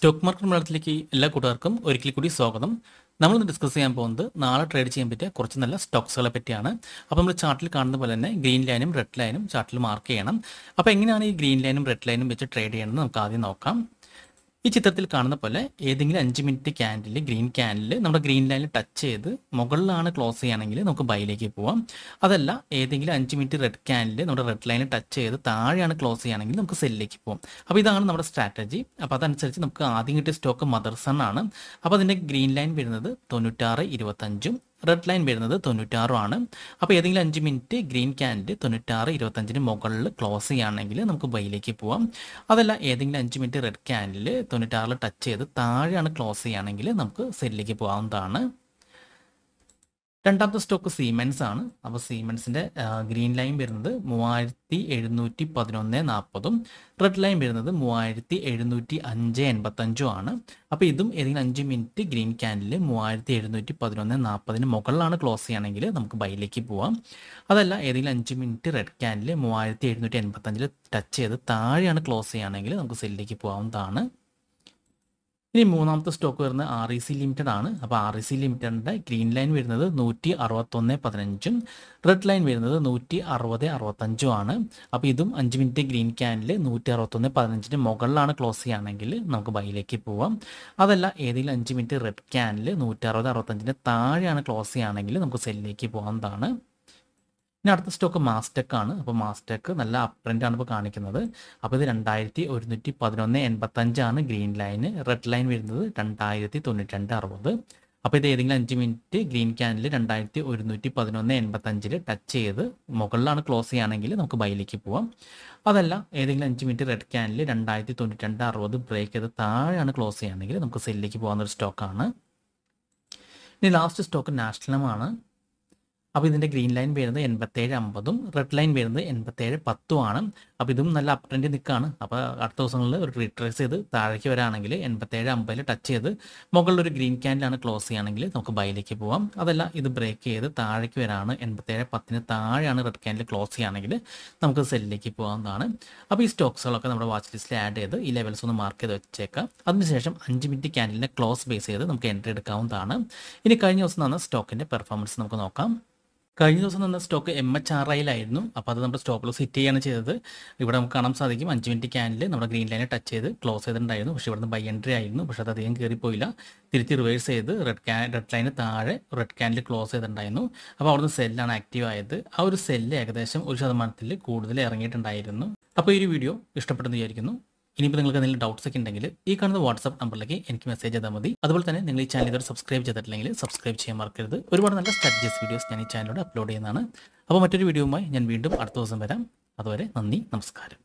stock market മലയാളത്തിലേക്ക് എല്ലാ കൂട്ടുകാർക്കും ഒരിക്കൽ കൂടി സ്വാഗതം നമ്മൾ ഡിസ്കസ് ചെയ്യാൻ പോകുന്നത് നാളെ ട്രേഡ് ചെയ്യാൻ പറ്റിയ കുറച്ച് നല്ല സ്റ്റോക്സുകളെ പറ്റിയാണ് അപ്പോൾ നമ്മൾ ചാർട്ടിൽ കാണുന്ന പോലെ തന്നെ ഗ്രീൻ ലൈനും റെഡ് ലൈനും ചാർട്ടിൽ മാർക്ക് ചെയ്യണം അപ്പോൾ എങ്ങനെയാണ് ഈ ഗ്രീൻ ലൈനും റെഡ് ലൈനും വെച്ച് ട്രേഡ് ചെയ്യണമെന്ന് നമുക്ക് ആദ്യം നോക്കാം ഈ ചിത്രത്തിൽ കാണുന്ന പോലെ ഏതെങ്കിലും അഞ്ച് മിനിറ്റ് ക്യാൻഡിൽ ഗ്രീൻ ക്യാൻഡിൽ നമ്മുടെ ഗ്രീൻ ലൈനിൽ ടച്ച് ചെയ്ത് മുകളിലാണ് ക്ലോസ് ചെയ്യുകയാണെങ്കിൽ നമുക്ക് ബൈയിലേക്ക് പോവാം അതല്ല ഏതെങ്കിലും അഞ്ച് മിനിറ്റ് റെഡ് ക്യാൻഡിൽ നമ്മുടെ റെഡ് ലൈനിൽ ടച്ച് ചെയ്ത് താഴെയാണ് ക്ലോസ് ചെയ്യുകയാണെങ്കിൽ നമുക്ക് സെല്ലിലേക്ക് പോവാം അപ്പോൾ ഇതാണ് നമ്മുടെ സ്ട്രാറ്റജി അപ്പോൾ അതനുസരിച്ച് നമുക്ക് ആദ്യം കിട്ടിയ സ്റ്റോക്ക് മദർസൺ ആണ് അപ്പോൾ അതിൻ്റെ ഗ്രീൻ ലൈൻ വരുന്നത് തൊണ്ണൂറ്റാറ് ഇരുപത്തഞ്ചും റെഡ് ലൈൻ വരുന്നത് ആണ് അപ്പോൾ ഏതെങ്കിലും അഞ്ച് മിനിറ്റ് ഗ്രീൻ ക്യാൻഡ് തൊണ്ണൂറ്റാറ് ഇരുപത്തഞ്ചിന് മുകളിൽ ക്ലോസ് ചെയ്യുകയാണെങ്കിൽ നമുക്ക് ബൈയിലേക്ക് പോവാം അതല്ല ഏതെങ്കിലും അഞ്ച് മിനിറ്റ് റെഡ് ക്യാൻഡിൽ തൊണ്ണൂറ്റാറിൽ ടച്ച് ചെയ്ത് താഴെയാണ് ക്ലോസ് ചെയ്യുകയാണെങ്കിൽ നമുക്ക് സെല്ലിലേക്ക് പോകാവുന്നതാണ് രണ്ടാമത്തെ സ്റ്റോക്ക് സീമെൻസ് ആണ് അപ്പോൾ സീമെൻസിൻ്റെ ഗ്രീൻ ലൈൻ വരുന്നത് മൂവായിരത്തി എഴുന്നൂറ്റി പതിനൊന്ന് നാൽപ്പതും റെഡ് ലൈൻ വരുന്നത് മൂവായിരത്തി എഴുന്നൂറ്റി അഞ്ച് എൺപത്തഞ്ചും ആണ് അപ്പോൾ ഇതും ഏതെങ്കിലും അഞ്ച് മിനിറ്റ് ഗ്രീൻ ക്യാൻഡിൽ മൂവായിരത്തി എഴുന്നൂറ്റി പതിനൊന്ന് നാൽപ്പതിന് മുകളിലാണ് ക്ലോസ് ചെയ്യണമെങ്കിൽ നമുക്ക് ബൈയിലേക്ക് പോവാം അതല്ല ഏതെങ്കിലും അഞ്ച് മിനിറ്റ് റെഡ് ക്യാൻഡിൽ മൂവായിരത്തി എഴുന്നൂറ്റി എൺപത്തഞ്ചിൽ ടച്ച് ചെയ്ത് താഴെയാണ് ക്ലോസ് ചെയ്യുകയാണെങ്കിൽ നമുക്ക് സെല്ലിലേക്ക് പോകാവുന്നതാണ് ഇനി മൂന്നാമത്തെ സ്റ്റോക്ക് വരുന്നത് ആർ ഇ സി ലിമിറ്റഡ് ആണ് അപ്പോൾ ആർ ഇ സി ലിമിറ്റഡിൻ്റെ ഗ്രീൻ ലൈൻ വരുന്നത് നൂറ്റി അറുപത്തൊന്ന് പതിനഞ്ചും റെഡ് ലൈൻ വരുന്നത് നൂറ്റി അറുപത് അറുപത്തഞ്ചും ആണ് അപ്പോൾ ഇതും അഞ്ച് മിനിറ്റ് ഗ്രീൻ ക്യാനിൽ നൂറ്റി അറുപത്തൊന്ന് പതിനഞ്ചിന് മുകളിലാണ് ക്ലോസ് ചെയ്യുകയാണെങ്കിൽ നമുക്ക് ബൈയിലേക്ക് പോവാം അതല്ല ഏതെങ്കിലും അഞ്ച് മിനിറ്റ് റെഡ് ക്യാനിൽ നൂറ്റി അറുപത് അറുപത്തഞ്ചിൻ്റെ താഴെയാണ് ക്ലോസ് ചെയ്യുകയാണെങ്കിൽ നമുക്ക് സെല്ലിലേക്ക് പോകാവുന്നതാണ് ഇനി അടുത്ത സ്റ്റോക്ക് മാസ്റ്റെക്ക് ആണ് അപ്പോൾ മാസ്റ്റെക്ക് നല്ല അപ് ട്രെൻഡ് ആണ് ഇപ്പോൾ കാണിക്കുന്നത് അപ്പോൾ ഇത് രണ്ടായിരത്തി ഒരുന്നൂറ്റി പതിനൊന്ന് എൺപത്തഞ്ചാണ് ഗ്രീൻ ലൈന് റെഡ് ലൈൻ വരുന്നത് രണ്ടായിരത്തി തൊണ്ണൂറ്റി രണ്ട് അറുപത് അപ്പോൾ ഇത് ഏതെങ്കിലും അഞ്ച് മിനിറ്റ് ഗ്രീൻ ക്യാനിൽ രണ്ടായിരത്തി ഒരുന്നൂറ്റി പതിനൊന്ന് എൺപത്തഞ്ചിൽ ടച്ച് ചെയ്ത് മുകളിലാണ് ക്ലോസ് ചെയ്യുകയാണെങ്കിൽ നമുക്ക് ബൈലേക്ക് പോവാം അതല്ല ഏതെങ്കിലും അഞ്ച് മിനിറ്റ് റെഡ് ക്യാനിൽ രണ്ടായിരത്തി തൊണ്ണൂറ്റി രണ്ട് അറുപത് ബ്രേക്ക് ചെയ്ത് താഴെയാണ് ക്ലോസ് ചെയ്യുകയാണെങ്കിൽ നമുക്ക് സെല്ലിലേക്ക് പോകുന്ന ഒരു സ്റ്റോക്കാണ് ഇനി ലാസ്റ്റ് സ്റ്റോക്ക് നാഷണലാണ് അപ്പോൾ ഇതിൻ്റെ ഗ്രീൻ ലൈൻ വരുന്നത് എൺപത്തേഴ് അമ്പതും റെഡ് ലൈൻ വരുന്നത് എൺപത്തേഴ് പത്തുമാണ് അപ്പോൾ ഇതും നല്ല അപ് ട്രെൻഡിൽ നിൽക്കുകയാണ് അപ്പോൾ അടുത്ത ദിവസങ്ങളിൽ ഒരു റിട്രേസ് ചെയ്ത് താഴേക്ക് വരാണെങ്കിൽ എൺപത്തേഴ് അമ്പതിൽ ടച്ച് ചെയ്ത് മുകളിൽ ഒരു ഗ്രീൻ ക്യാൻഡിലാണ് ക്ലോസ് ചെയ്യുകയാണെങ്കിൽ നമുക്ക് ബൈയിലേക്ക് പോവാം അതല്ല ഇത് ബ്രേക്ക് ചെയ്ത് താഴേക്ക് വരാണ് എൺപത്തേഴ് പത്തിന് താഴെയാണ് റെഡ് ക്യാൻഡിൽ ക്ലോസ് ചെയ്യുകയാണെങ്കിൽ നമുക്ക് സെല്ലിലേക്ക് പോകാവുന്നതാണ് അപ്പോൾ ഈ സ്റ്റോക്സുകളൊക്കെ നമ്മുടെ വാച്ച് ലിസ്റ്റിൽ ആഡ് ചെയ്ത് ഈ ലെവൽസ് ഒന്ന് മാർക്ക് ചെയ്ത് വെച്ചേക്കാം അതിനുശേഷം അഞ്ച് മിനിറ്റ് ക്യാൻഡിലിൻ്റെ ക്ലോസ് ബേസ് ചെയ്ത് നമുക്ക് എൻട്രി എടുക്കാവുന്നതാണ് ഇനി കഴിഞ്ഞ ദിവസം നടന്ന സ്റ്റോക്കിൻ്റെ പെർഫോമൻസ് നമുക്ക് നോക്കാം കഴിഞ്ഞ ദിവസം നിന്ന സ്റ്റോക്ക് എം എച്ച് ആർ ഐയിലായിരുന്നു അപ്പോൾ അത് നമ്മുടെ സ്റ്റോപ്പ് ലോസ് ഹിറ്റ് ചെയ്യാണ് ചെയ്തത് ഇവിടെ നമുക്ക് കാണാൻ സാധിക്കും അഞ്ച് മിനിറ്റ് ക്യാനിൽ നമ്മുടെ ഗ്രീൻ ലൈനെ ടച്ച് ചെയ്ത് ക്ലോസ് ചെയ്തിട്ടുണ്ടായിരുന്നു പക്ഷേ ഇവിടുന്ന് ബൈ എൻട്രി ആയിരുന്നു പക്ഷേ അത് അധികം കയറിപ്പോയില്ല തിരിച്ച് റിവേഴ്സ് ചെയ്ത് റെഡ് ക്യാൻ റെഡ് ലൈന് താഴെ റെഡ് ക്യാനിൽ ക്ലോസ് ചെയ്തിട്ടുണ്ടായിരുന്നു അപ്പോൾ അവിടുന്ന് സെല്ലാണ് ആക്റ്റീവ് ആയത് ആ ഒരു സെല്ല് ഏകദേശം ഒരു ശതമാനത്തിൽ കൂടുതൽ ഇറങ്ങിയിട്ടുണ്ടായിരുന്നു അപ്പോൾ ഈ ഒരു വീഡിയോ ഇഷ്ടപ്പെട്ടെന്ന് വിചാരിക്കുന്നു ഇനിയിപ്പോൾ നിങ്ങൾക്ക് എന്തെങ്കിലും ഡൗട്ട്സ് ഒക്കെ ഉണ്ടെങ്കിൽ ഈ കാണുന്ന വാട്സ്ആപ്പ് നമ്പറിലേക്ക് എനിക്ക് മെസ്സേജ് ചെയ്താൽ മതി അതുപോലെ തന്നെ നിങ്ങൾ ഈ ചാനൽ ഇതുവരെ സബ്സ്ക്രൈബ് ചെയ്തിട്ടില്ലെങ്കിൽ സബ്സ്ക്രൈബ് ചെയ്യാൻ മറക്കരുത് ഒരുപാട് നല്ല സ്ട്രാറ്റജീസ് വീഡിയോസ് ഞാൻ ഈ ചാനലിലൂടെ അപ്ലോഡ് ചെയ്യുന്നതാണ് അപ്പോൾ മറ്റൊരു വീഡിയോയുമായി ഞാൻ വീണ്ടും അടുത്ത ദിവസം വരാം അതുവരെ നന്ദി നമസ്കാരം